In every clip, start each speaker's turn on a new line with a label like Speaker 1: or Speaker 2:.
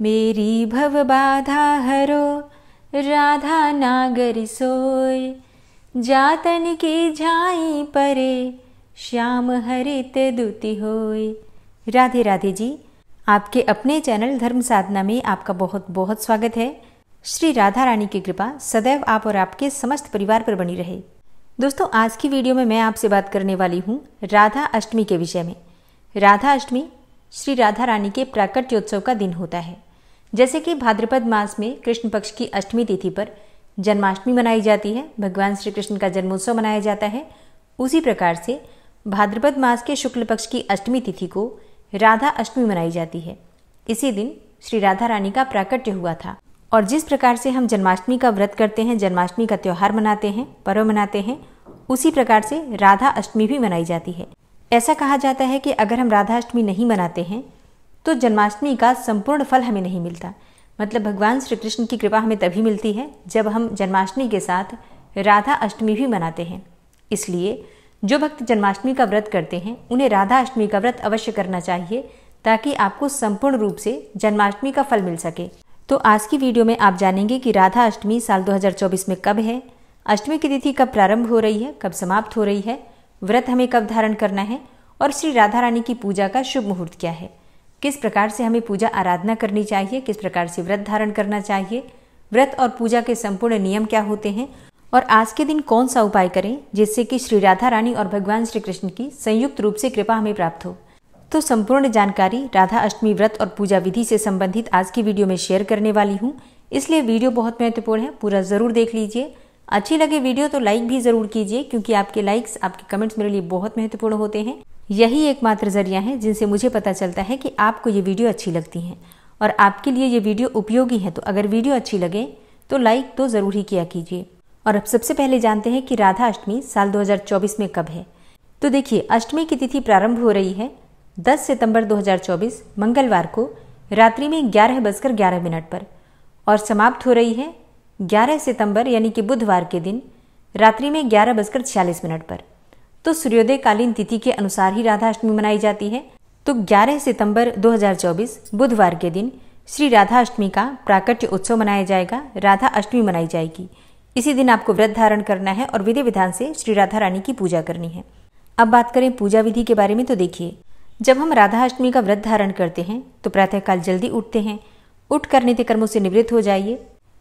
Speaker 1: मेरी भव बाधा हरो राधा नागर सोय जातन की झाई परे श्याम हरित दुति होय राधे राधे जी आपके अपने चैनल धर्म साधना में आपका बहुत बहुत स्वागत है श्री राधा रानी की कृपा सदैव आप और आपके समस्त परिवार पर बनी रहे दोस्तों आज की वीडियो में मैं आपसे बात करने वाली हूँ राधा अष्टमी के विषय में राधा अष्टमी श्री राधा रानी के प्राकट्योत्सव का दिन होता है जैसे कि भाद्रपद मास में कृष्ण पक्ष की अष्टमी तिथि पर जन्माष्टमी मनाई जाती है भगवान श्री कृष्ण का जन्मोत्सव मनाया जाता है उसी प्रकार से भाद्रपद मास के शुक्ल पक्ष की अष्टमी तिथि को राधा अष्टमी मनाई जाती है इसी दिन श्री राधा रानी का प्राकट्य हुआ था और जिस प्रकार से हम जन्माष्टमी का व्रत करते हैं जन्माष्टमी का त्यौहार मनाते हैं पर्व मनाते हैं उसी प्रकार से राधा अष्टमी भी मनाई जाती है ऐसा कहा जाता है कि अगर हम राधा अष्टमी नहीं मनाते हैं तो जन्माष्टमी का संपूर्ण फल हमें नहीं मिलता मतलब भगवान श्री कृष्ण की कृपा हमें तभी मिलती है जब हम जन्माष्टमी के साथ राधा अष्टमी भी मनाते हैं इसलिए जो भक्त जन्माष्टमी का व्रत करते हैं उन्हें राधा अष्टमी का व्रत अवश्य करना चाहिए ताकि आपको संपूर्ण रूप से जन्माष्टमी का फल मिल सके तो आज की वीडियो में आप जानेंगे कि राधा अष्टमी साल 2024 में कब है अष्टमी की तिथि कब प्रारंभ हो रही है कब समाप्त हो रही है व्रत हमें कब धारण करना है और श्री राधा रानी की पूजा का शुभ मुहूर्त क्या है किस प्रकार से हमें पूजा आराधना करनी चाहिए किस प्रकार से व्रत धारण करना चाहिए व्रत और पूजा के संपूर्ण नियम क्या होते हैं और आज के दिन कौन सा उपाय करें जिससे कि श्री राधा रानी और भगवान श्री कृष्ण की संयुक्त रूप से कृपा हमें प्राप्त हो तो संपूर्ण जानकारी राधा अष्टमी व्रत और पूजा विधि से संबंधित आज की वीडियो में शेयर करने वाली हूँ इसलिए वीडियो बहुत महत्वपूर्ण है पूरा ज़रूर देख लीजिए अच्छी लगे वीडियो तो लाइक भी ज़रूर कीजिए क्योंकि आपके लाइक्स आपके कमेंट्स मेरे लिए बहुत महत्वपूर्ण होते हैं यही एकमात्र जरिया है जिनसे मुझे पता चलता है कि आपको ये वीडियो अच्छी लगती है और आपके लिए ये वीडियो उपयोगी है तो अगर वीडियो अच्छी लगे तो लाइक तो ज़रूर ही किया कीजिए और अब सबसे पहले जानते हैं कि राधा अष्टमी साल 2024 में कब है तो देखिए अष्टमी की तिथि प्रारंभ हो रही है 10 सितंबर 2024 मंगलवार को रात्रि में ग्यारह बजकर ग्यारह मिनट पर और समाप्त हो रही है 11 सितंबर यानी कि बुधवार के दिन रात्रि में ग्यारह बजकर छियालीस मिनट पर तो सूर्योदयकालीन तिथि के अनुसार ही राधाअष्टमी मनाई जाती है तो 11 सितंबर 2024 बुधवार के दिन श्री राधा अष्टमी का प्राकट्य उत्सव मनाया जाएगा राधा अष्टमी मनाई जाएगी इसी दिन आपको व्रत धारण करना है और विधि विधान से श्री राधा रानी की पूजा करनी है अब बात करें पूजा विधि के बारे में तो देखिए जब हम राधा अष्टमी का व्रत धारण करते हैं तो प्रातःकाल जल्दी उठते हैं उठ कर नित्य कर्मों से निवृत्त हो जाइए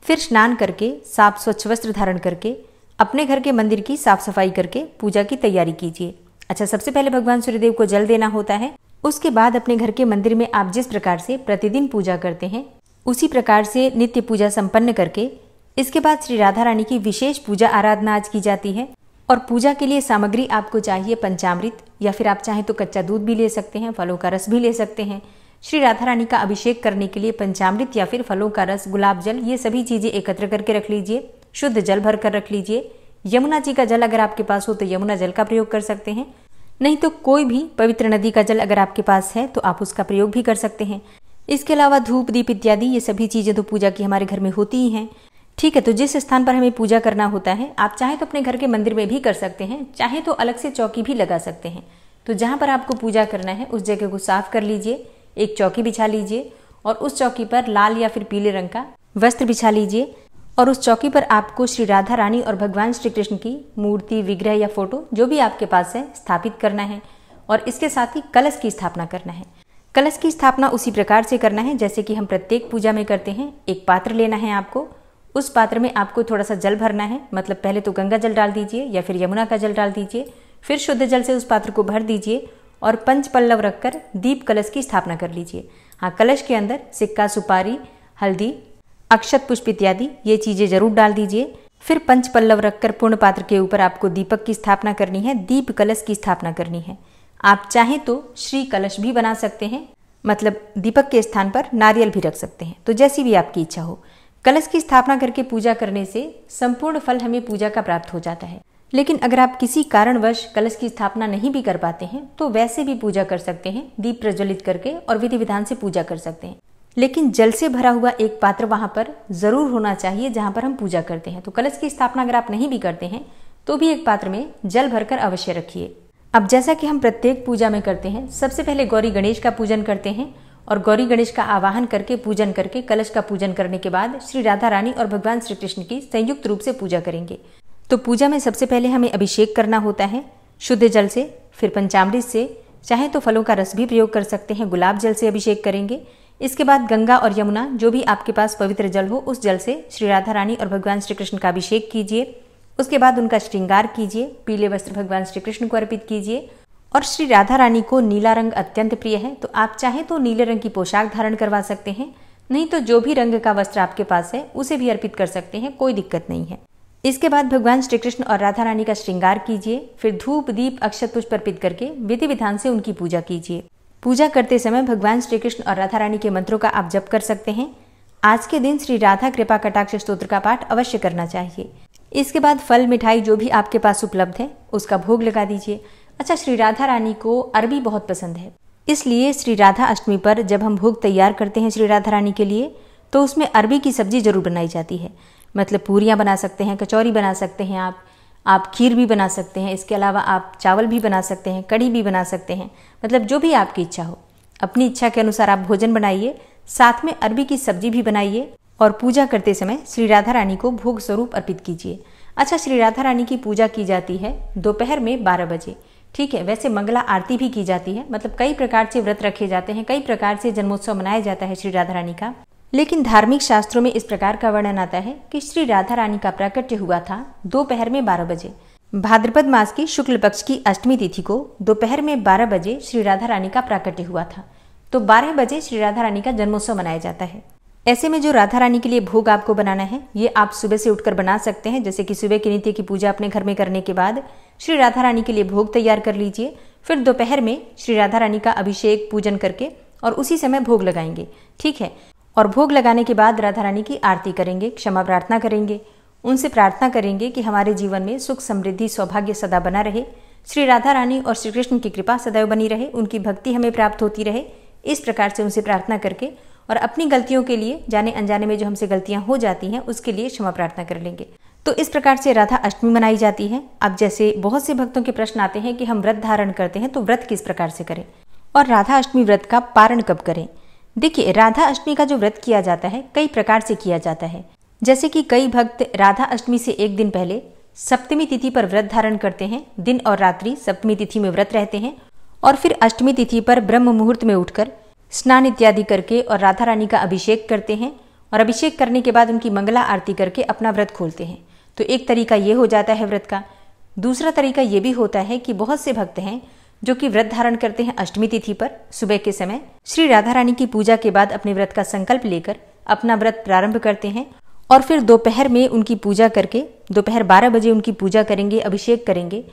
Speaker 1: फिर स्नान करके साफ स्वच्छ वस्त्र धारण करके अपने घर के मंदिर की साफ सफाई करके पूजा की तैयारी कीजिए अच्छा सबसे पहले भगवान सूर्यदेव को जल देना होता है उसके बाद अपने घर के मंदिर में आप जिस प्रकार से प्रतिदिन पूजा करते हैं उसी प्रकार से नित्य पूजा संपन्न करके इसके बाद श्री राधा रानी की विशेष पूजा आराधना आज की जाती है और पूजा के लिए सामग्री आपको चाहिए पंचामृत या फिर आप चाहें तो कच्चा दूध भी ले सकते हैं फलों का रस भी ले सकते हैं श्री राधा रानी का अभिषेक करने के लिए पंचामृत या फिर फलों का रस गुलाब जल ये सभी चीज़ें एकत्र करके रख लीजिए शुद्ध जल भर कर रख लीजिए यमुना जी का जल अगर आपके पास हो तो यमुना जल का प्रयोग कर सकते हैं नहीं तो कोई भी पवित्र नदी का जल अगर आपके पास है तो आप उसका प्रयोग भी कर सकते हैं इसके अलावा धूप दीप इत्यादि ये सभी चीज़ें तो पूजा की हमारे घर में होती ही हैं ठीक है तो जिस स्थान पर हमें पूजा करना होता है आप चाहे तो अपने घर के मंदिर में भी कर सकते हैं चाहे तो अलग से चौकी भी लगा सकते हैं तो जहां पर आपको पूजा करना है उस जगह को साफ कर लीजिए एक चौकी बिछा लीजिए और उस चौकी पर लाल या फिर पीले रंग का वस्त्र बिछा लीजिए और उस चौकी पर आपको श्री राधा रानी और भगवान श्री कृष्ण की मूर्ति विग्रह या फोटो जो भी आपके पास है स्थापित करना है और इसके साथ ही कलश की स्थापना करना है कलश की स्थापना उसी प्रकार से करना है जैसे कि हम प्रत्येक पूजा में करते हैं एक पात्र लेना है आपको उस पात्र में आपको थोड़ा सा जल भरना है मतलब पहले तो गंगा जल डाल दीजिए या फिर यमुना का जल डाल दीजिए फिर शुद्ध जल से उस पात्र को भर दीजिए और पंच पल्लव रखकर दीप कलश की स्थापना कर लीजिए हाँ कलश के अंदर सिक्का सुपारी हल्दी अक्षत पुष्प इत्यादि ये चीज़ें जरूर डाल दीजिए फिर पंच पल्लव रखकर पूर्ण पात्र के ऊपर आपको दीपक की स्थापना करनी है दीप कलश की स्थापना करनी है आप चाहें तो श्री कलश भी बना सकते हैं मतलब दीपक के स्थान पर नारियल भी रख सकते हैं तो जैसी भी आपकी इच्छा हो कलश की स्थापना करके पूजा करने से संपूर्ण फल हमें पूजा का प्राप्त हो जाता है लेकिन अगर आप किसी कारणवश कलश की स्थापना नहीं भी कर पाते हैं तो वैसे भी पूजा कर सकते हैं दीप प्रज्वलित करके और विधि विधान से पूजा कर सकते हैं लेकिन जल से भरा हुआ एक पात्र वहां पर ज़रूर होना चाहिए जहां पर हम पूजा करते हैं तो कलश की स्थापना अगर आप नहीं भी करते हैं तो भी एक पात्र में जल भरकर अवश्य रखिए अब जैसा कि हम प्रत्येक पूजा में करते हैं सबसे पहले गौरी गणेश का पूजन करते हैं और गौरी गणेश का आवाहन करके पूजन करके कलश का पूजन करने के बाद श्री राधा रानी और भगवान श्री कृष्ण की संयुक्त रूप से पूजा करेंगे तो पूजा में सबसे पहले हमें अभिषेक करना होता है शुद्ध जल से फिर पंचामृत से चाहे तो फलों का रस भी प्रयोग कर सकते हैं गुलाब जल से अभिषेक करेंगे इसके बाद गंगा और यमुना जो भी आपके पास पवित्र जल हो उस जल से श्री राधा रानी और भगवान श्री कृष्ण का अभिषेक कीजिए उसके बाद उनका श्रृंगार कीजिए पीले वस्त्र भगवान श्री कृष्ण को अर्पित कीजिए और श्री राधा रानी को नीला रंग अत्यंत प्रिय है तो आप चाहे तो नीले रंग की पोशाक धारण करवा सकते हैं नहीं तो जो भी रंग का वस्त्र आपके पास है उसे भी अर्पित कर सकते हैं कोई दिक्कत नहीं है इसके बाद भगवान श्री कृष्ण और राधा रानी का श्रृंगार कीजिए फिर धूप दीप अक्षत पुष्प अर्पित करके विधि विधान से उनकी पूजा कीजिए पूजा करते समय भगवान श्री कृष्ण और राधा रानी के मंत्रों का आप जप कर सकते हैं आज के दिन श्री राधा कृपा कटाक्ष स्त्रोत्र का पाठ अवश्य करना चाहिए इसके बाद फल मिठाई जो भी आपके पास उपलब्ध है उसका भोग लगा दीजिए अच्छा श्री राधा रानी को अरबी बहुत पसंद है इसलिए श्री राधा अष्टमी पर जब हम भोग तैयार करते हैं श्री राधा रानी के लिए तो उसमें अरबी की सब्जी जरूर बनाई जाती है मतलब पूरियाँ बना सकते हैं कचौरी बना सकते हैं आप आप खीर भी बना सकते हैं इसके अलावा आप चावल भी बना सकते हैं कढ़ी भी बना सकते हैं मतलब जो भी आपकी इच्छा हो अपनी इच्छा के अनुसार आप भोजन बनाइए साथ में अरबी की सब्जी भी बनाइए और पूजा करते समय श्री राधा रानी को भोग स्वरूप अर्पित कीजिए अच्छा श्री राधा रानी की पूजा की जाती है दोपहर में बारह बजे ठीक है वैसे मंगला आरती भी की जाती है मतलब कई प्रकार से व्रत रखे जाते हैं कई प्रकार से जन्मोत्सव मनाया जाता है श्री राधा रानी का लेकिन धार्मिक शास्त्रों में इस प्रकार का वर्णन आता है कि श्री राधा रानी का प्राकट्य हुआ था दोपहर में बारह बजे भाद्रपद मास की शुक्ल पक्ष की अष्टमी तिथि को दोपहर में बारह बजे श्री राधा रानी का प्राकट्य हुआ था तो बारह बजे श्री राधा रानी का जन्मोत्सव मनाया जाता है ऐसे में जो राधा रानी के लिए भोग आपको बनाना है ये आप सुबह से उठकर बना सकते हैं जैसे कि सुबह के नित्य की पूजा अपने घर में करने के बाद श्री राधा रानी के लिए भोग तैयार कर लीजिए फिर दोपहर में श्री राधा रानी का अभिषेक पूजन करके और उसी समय भोग लगाएंगे ठीक है और भोग लगाने के बाद राधा रानी की आरती करेंगे क्षमा प्रार्थना करेंगे उनसे प्रार्थना करेंगे कि हमारे जीवन में सुख समृद्धि सौभाग्य सदा बना रहे श्री राधा रानी और श्री कृष्ण की कृपा सदैव बनी रहे उनकी भक्ति हमें प्राप्त होती रहे इस प्रकार से उनसे प्रार्थना करके और अपनी गलतियों के लिए जाने अनजाने में जो हमसे गलतियां हो जाती हैं उसके लिए क्षमा प्रार्थना कर लेंगे तो इस प्रकार से राधा अष्टमी मनाई जाती है अब जैसे बहुत से भक्तों के प्रश्न आते हैं कि हम व्रत धारण करते हैं तो व्रत किस प्रकार से करें और राधा अष्टमी व्रत का पारण कब करें देखिए राधा अष्टमी का जो व्रत किया जाता है कई प्रकार से किया जाता है जैसे कि कई भक्त राधा अष्टमी से एक दिन पहले सप्तमी तिथि पर व्रत धारण करते हैं दिन और रात्रि सप्तमी तिथि में व्रत रहते हैं और फिर अष्टमी तिथि पर ब्रह्म मुहूर्त में उठकर स्नान इत्यादि करके और राधा रानी का अभिषेक करते हैं और अभिषेक करने के बाद उनकी मंगला आरती करके अपना व्रत खोलते हैं तो एक तरीका ये हो जाता है व्रत का दूसरा तरीका ये भी होता है कि बहुत से भक्त हैं जो कि व्रत धारण करते हैं अष्टमी तिथि पर सुबह के समय श्री राधा रानी की पूजा के बाद अपने व्रत का संकल्प लेकर अपना व्रत प्रारंभ करते हैं और फिर दोपहर में उनकी पूजा करके दोपहर बारह बजे उनकी पूजा करेंगे अभिषेक करेंगे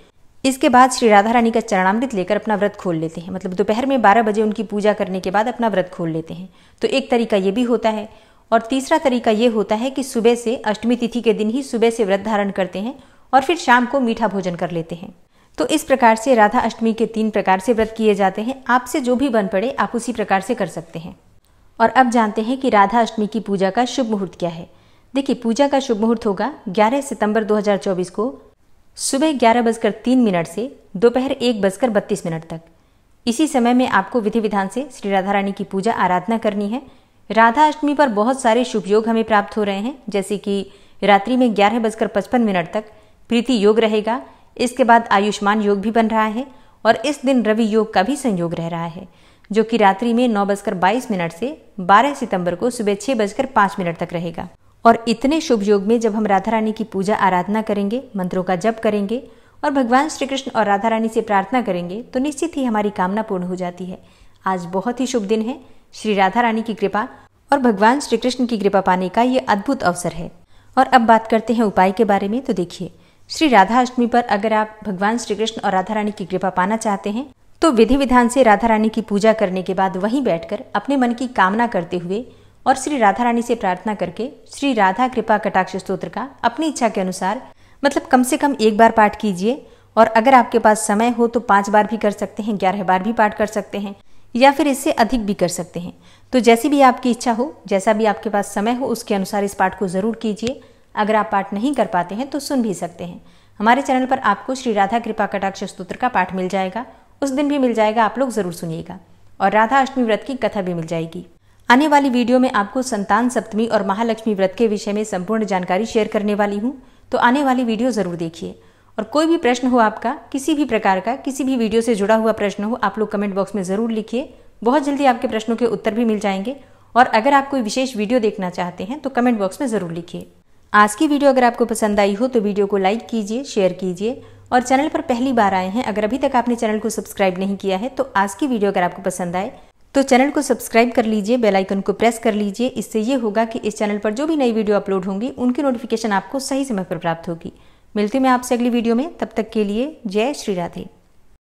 Speaker 1: इसके बाद श्री राधा रानी का चरणामृत लेकर अपना व्रत खोल लेते हैं मतलब दोपहर में बारह बजे उनकी पूजा करने के बाद अपना व्रत खोल लेते हैं तो एक तरीका ये भी होता है और तीसरा तरीका ये होता है कि सुबह से अष्टमी तिथि के दिन ही सुबह से व्रत धारण करते हैं और फिर शाम को मीठा भोजन कर लेते हैं तो इस प्रकार से राधा अष्टमी के तीन प्रकार से व्रत किए जाते हैं आपसे जो भी बन पड़े आप उसी प्रकार से कर सकते हैं और अब जानते हैं कि राधा अष्टमी की पूजा का शुभ मुहूर्त क्या है देखिए पूजा का शुभ मुहूर्त होगा 11 सितंबर 2024 को सुबह ग्यारह बजकर तीन मिनट से दोपहर एक बजकर बत्तीस मिनट तक इसी समय में आपको विधि विधान से श्री राधा रानी की पूजा आराधना करनी है राधा अष्टमी पर बहुत सारे शुभ योग हमें प्राप्त हो रहे हैं जैसे कि रात्रि में ग्यारह बजकर पचपन मिनट तक प्रीति योग रहेगा इसके बाद आयुष्मान योग भी बन रहा है और इस दिन रवि योग का भी संयोग रह रहा है जो कि रात्रि में नौ बजकर बाईस मिनट से बारह सितंबर को सुबह छह बजकर पांच मिनट तक रहेगा और इतने शुभ योग में जब हम राधा रानी की पूजा आराधना करेंगे मंत्रों का जप करेंगे और भगवान श्री कृष्ण और राधा रानी से प्रार्थना करेंगे तो निश्चित ही हमारी कामना पूर्ण हो जाती है आज बहुत ही शुभ दिन है श्री राधा रानी की कृपा और भगवान श्री कृष्ण की कृपा पाने का ये अद्भुत अवसर है और अब बात करते हैं उपाय के बारे में तो देखिए श्री राधा अष्टमी पर अगर आप भगवान श्री कृष्ण और राधा रानी की कृपा पाना चाहते हैं तो विधि विधान से राधा रानी की पूजा करने के बाद वहीं बैठकर अपने मन की कामना करते हुए और श्री राधा रानी से प्रार्थना करके श्री राधा कृपा कटाक्ष स्त्रोत्र का अपनी इच्छा के अनुसार मतलब कम से कम एक बार पाठ कीजिए और अगर आपके पास समय हो तो पांच बार भी कर सकते हैं ग्यारह बार भी पाठ कर सकते हैं या फिर इससे अधिक भी कर सकते हैं तो जैसी भी आपकी इच्छा हो जैसा भी आपके पास समय हो उसके अनुसार इस पाठ को ज़रूर कीजिए अगर आप पाठ नहीं कर पाते हैं तो सुन भी सकते हैं हमारे चैनल पर आपको श्री राधा कृपा कटाक्ष स्तोत्र का पाठ मिल जाएगा उस दिन भी मिल जाएगा आप लोग ज़रूर सुनिएगा और राधा अष्टमी व्रत की कथा भी मिल जाएगी आने वाली वीडियो में आपको संतान सप्तमी और महालक्ष्मी व्रत के विषय में संपूर्ण जानकारी शेयर करने वाली हूँ तो आने वाली वीडियो ज़रूर देखिए और कोई भी प्रश्न हो आपका किसी भी प्रकार का किसी भी वीडियो से जुड़ा हुआ प्रश्न हो आप लोग कमेंट बॉक्स में ज़रूर लिखिए बहुत जल्दी आपके प्रश्नों के उत्तर भी मिल जाएंगे और अगर आप कोई विशेष वीडियो देखना चाहते हैं तो कमेंट बॉक्स में ज़रूर लिखिए आज की वीडियो अगर आपको पसंद आई हो तो वीडियो को लाइक कीजिए शेयर कीजिए और चैनल पर पहली बार आए हैं अगर अभी तक आपने चैनल को सब्सक्राइब नहीं किया है तो आज की वीडियो अगर आपको पसंद आए तो चैनल को सब्सक्राइब कर लीजिए बेल आइकन को प्रेस कर लीजिए इससे ये होगा कि इस चैनल पर जो भी नई वीडियो अपलोड होंगी उनकी नोटिफिकेशन आपको सही समय पर प्राप्त होगी मिलते मैं आपसे अगली वीडियो में तब तक के लिए जय श्री राधे